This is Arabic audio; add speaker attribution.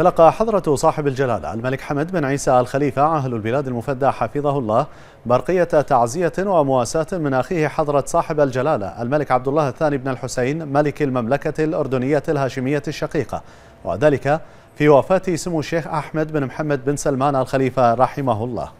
Speaker 1: تلقى حضرة صاحب الجلالة الملك حمد بن عيسى الخليفة عهل البلاد المفدى حفظه الله برقية تعزية ومواساة من أخيه حضرة صاحب الجلالة الملك عبد الله الثاني بن الحسين ملك المملكة الأردنية الهاشمية الشقيقة وذلك في وفاة سمو الشيخ أحمد بن محمد بن سلمان الخليفة رحمه الله